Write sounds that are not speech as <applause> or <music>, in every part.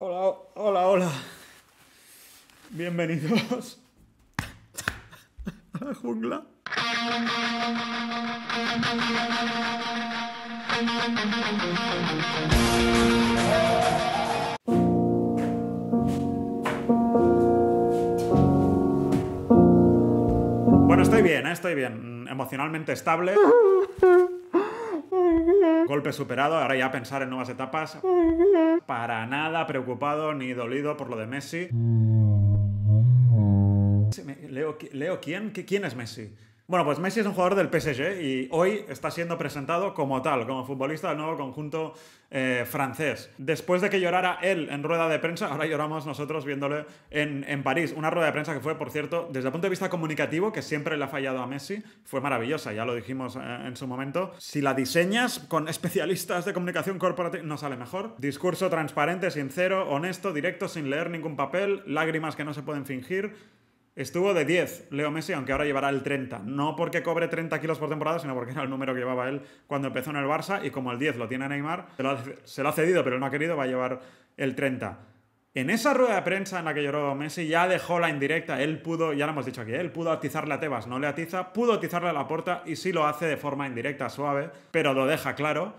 Hola, hola, hola. Bienvenidos a la jungla. Bueno, estoy bien, ¿eh? estoy bien. Emocionalmente estable golpe superado, ahora ya pensar en nuevas etapas. Para nada preocupado ni dolido por lo de Messi. Mm. Leo, Leo ¿quién? ¿Quién es Messi? Bueno, pues Messi es un jugador del PSG y hoy está siendo presentado como tal, como futbolista del nuevo conjunto eh, francés. Después de que llorara él en rueda de prensa, ahora lloramos nosotros viéndole en, París. Una rueda de prensa que fue, por cierto, desde el punto de vista comunicativo, que siempre le ha fallado a Messi, fue maravillosa, ya lo dijimos eh, en su momento. Si la diseñas con especialistas de comunicación corporativa, no sale mejor. Discurso transparente, sincero, honesto, directo, sin leer ningún papel, lágrimas que no se pueden fingir Estuvo de 10 Leo Messi, aunque ahora llevará el 30. No porque cobre 30 kilos por temporada, sino porque era el número que llevaba él cuando empezó en el Barça. Y como el 10 lo tiene Neymar, se lo ha, se lo ha cedido, pero él no ha querido, va a llevar el 30. En esa rueda de prensa en la que lloró Messi, ya dejó la indirecta. Él pudo, ya lo hemos dicho aquí, él pudo atizarle a Tebas, no le atiza, pudo atizarle a la puerta y sí lo hace de forma indirecta, suave, pero lo deja claro.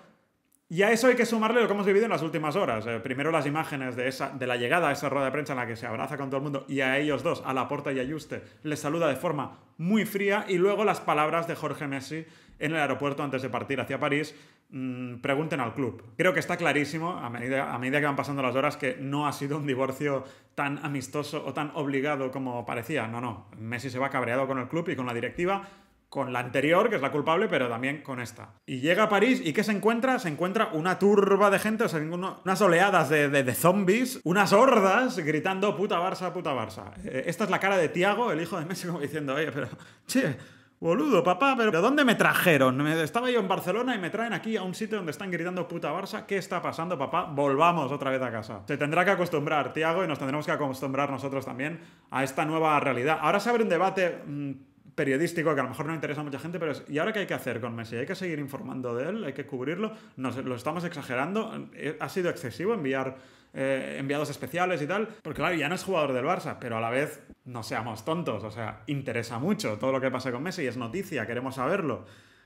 Y a eso hay que sumarle lo que hemos vivido en las últimas horas. Eh, primero las imágenes de, esa, de la llegada a esa rueda de prensa en la que se abraza con todo el mundo y a ellos dos, a Laporta y a Juste, les saluda de forma muy fría y luego las palabras de Jorge Messi en el aeropuerto antes de partir hacia París, mm, pregunten al club. Creo que está clarísimo, a medida, a medida que van pasando las horas, que no ha sido un divorcio tan amistoso o tan obligado como parecía. No, no, Messi se va cabreado con el club y con la directiva con la anterior, que es la culpable, pero también con esta. Y llega a París y ¿qué se encuentra? Se encuentra una turba de gente, o sea, unas oleadas de, zombies, unas hordas gritando puta Barça, puta Barça. Eh, esta es la cara de Tiago, el hijo de Messi, como diciendo, oye, pero, che, boludo, papá, pero dónde me trajeron? Estaba yo en Barcelona y me traen aquí a un sitio donde están gritando puta Barça. ¿Qué está pasando, papá? Volvamos otra vez a casa. Se tendrá que acostumbrar, Tiago, y nos tendremos que acostumbrar nosotros también a esta nueva realidad. Ahora se abre un debate... Mm, periodístico que a lo mejor no interesa a mucha gente, pero ¿y ahora qué hay que hacer con Messi? ¿Hay que seguir informando de él? ¿Hay que cubrirlo? no lo estamos exagerando. Eh, ¿Ha sido excesivo enviar eh, enviados especiales y tal? Porque claro, ya no es jugador del Barça, pero a la vez no seamos tontos. O sea, interesa mucho todo lo que pasa con Messi es noticia, queremos saberlo.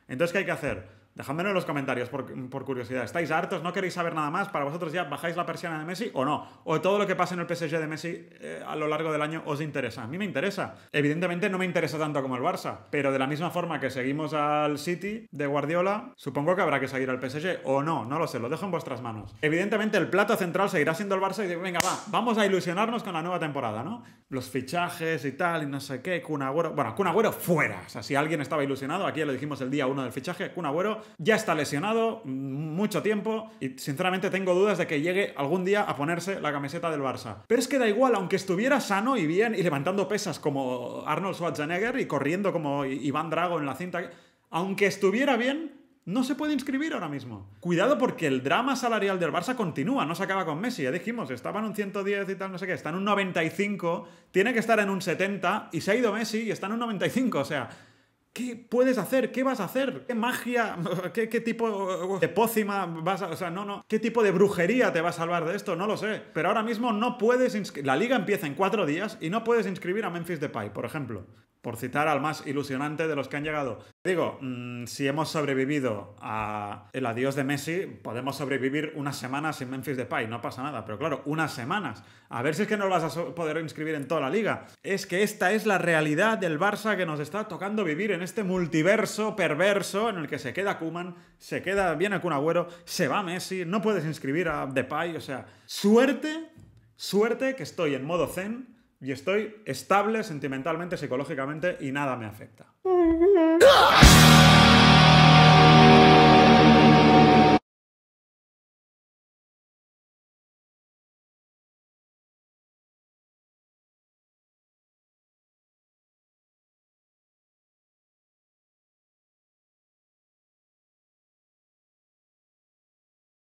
Entonces, ¿qué hay que hacer? Dejadmelo en los comentarios por, curiosidad. ¿Estáis hartos? ¿No queréis saber nada más? ¿Para vosotros ya bajáis la persiana de Messi o no? ¿O todo lo que pasa en el PSG de Messi eh, a lo largo del año os interesa? A mí me interesa. Evidentemente no me interesa tanto como el Barça, pero de la misma forma que seguimos al City de Guardiola, supongo que habrá que seguir al PSG o no, no lo sé, lo dejo en vuestras manos. Evidentemente el plato central seguirá siendo el Barça y digo, venga, va, vamos a ilusionarnos con la nueva temporada, ¿no? Los fichajes y tal, y no sé qué, Kun Agüero. Bueno, Kun Agüero fuera. O sea, si alguien estaba ilusionado, aquí ya lo dijimos el día uno del fichaje, Kun Agüero ya está lesionado mm, mucho tiempo y sinceramente tengo dudas de que llegue algún día a ponerse la camiseta del Barça. Pero es que da igual, aunque estuviera sano y bien y levantando pesas como Arnold Schwarzenegger y corriendo como Iván Drago en la cinta, aunque estuviera bien, no se puede inscribir ahora mismo. Cuidado porque el drama salarial del Barça continúa, no se acaba con Messi. Ya dijimos, estaba en un 110 y tal, no sé qué, está en un 95, tiene que estar en un 70 y se ha ido Messi y está en un 95. O sea, ¿Qué puedes hacer? ¿Qué vas a hacer? ¿Qué magia? <laughs> ¿Qué, tipo de pócima vas a.? O sea, no, no. ¿Qué tipo de brujería te va a salvar de esto? No lo sé. Pero ahora mismo no puedes. La liga empieza en cuatro días y no puedes inscribir a Memphis Depay, por ejemplo por citar al más ilusionante de los que han llegado. Digo, mm, si hemos sobrevivido a el adiós de Messi, podemos sobrevivir unas semanas sin Memphis Depay, no pasa nada, pero claro, unas semanas. A ver si es que no vas a poder inscribir en toda la liga. Es que esta es la realidad del Barça que nos está tocando vivir en este multiverso perverso en el que se queda Kuman, se queda bien Kun Agüero, se va Messi, no puedes inscribir a Depay, o sea, suerte, suerte que estoy en modo zen y estoy estable sentimentalmente, psicológicamente y nada me afecta. <laughs>